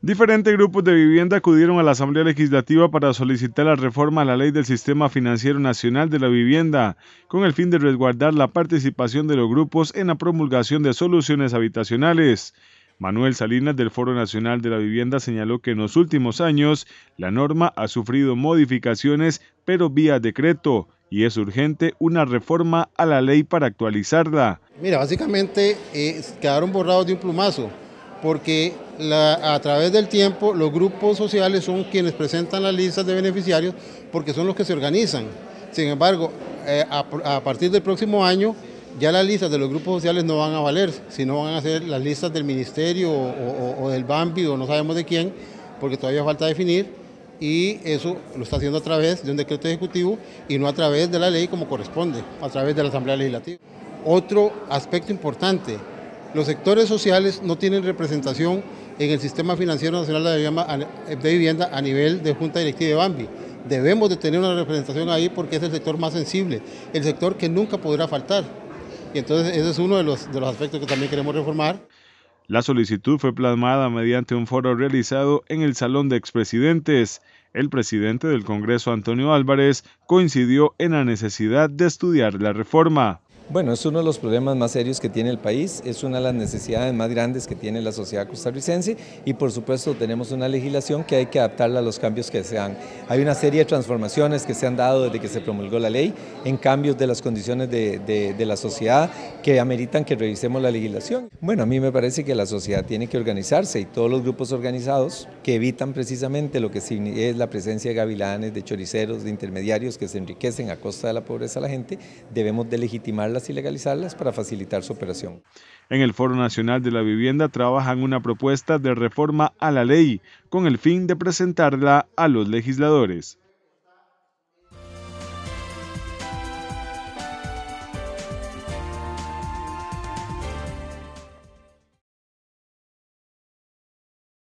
Diferentes grupos de vivienda acudieron a la Asamblea Legislativa para solicitar la reforma a la ley del Sistema Financiero Nacional de la Vivienda, con el fin de resguardar la participación de los grupos en la promulgación de soluciones habitacionales. Manuel Salinas del Foro Nacional de la Vivienda señaló que en los últimos años la norma ha sufrido modificaciones, pero vía decreto, y es urgente una reforma a la ley para actualizarla. Mira, básicamente eh, quedaron borrados de un plumazo porque a través del tiempo los grupos sociales son quienes presentan las listas de beneficiarios porque son los que se organizan. Sin embargo, eh, a, partir del próximo año ya las listas de los grupos sociales no van a valer, sino van a ser las listas del ministerio o, o del BAMBI o no sabemos de quién, porque todavía falta definir y eso lo está haciendo a través de un decreto ejecutivo y no a través de la ley como corresponde, a través de la Asamblea Legislativa. Otro aspecto importante, los sectores sociales no tienen representación en el Sistema Financiero Nacional de Vivienda a nivel de Junta Directiva de Bambi. Debemos de tener una representación ahí porque es el sector más sensible, el sector que nunca podrá faltar. Y entonces ese es uno de los, de los aspectos que también queremos reformar. La solicitud fue plasmada mediante un foro realizado en el Salón de Expresidentes. El presidente del Congreso, Antonio Álvarez, coincidió en la necesidad de estudiar la reforma. Bueno, es uno de los problemas más serios que tiene el país, es una de las necesidades más grandes que tiene la sociedad costarricense y por supuesto tenemos una legislación que hay que adaptarla a los cambios que se dan. Hay una serie de transformaciones que se han dado desde que se promulgó la ley en cambios de las condiciones de, de, la sociedad que ameritan que revisemos la legislación. Bueno, a mí me parece que la sociedad tiene que organizarse y todos los grupos organizados que evitan precisamente lo que es la presencia de gavilanes, de choriceros, de intermediarios que se enriquecen a costa de la pobreza a la gente, debemos de legitimarla y legalizarlas para facilitar su operación. En el Foro Nacional de la Vivienda trabajan una propuesta de reforma a la ley con el fin de presentarla a los legisladores.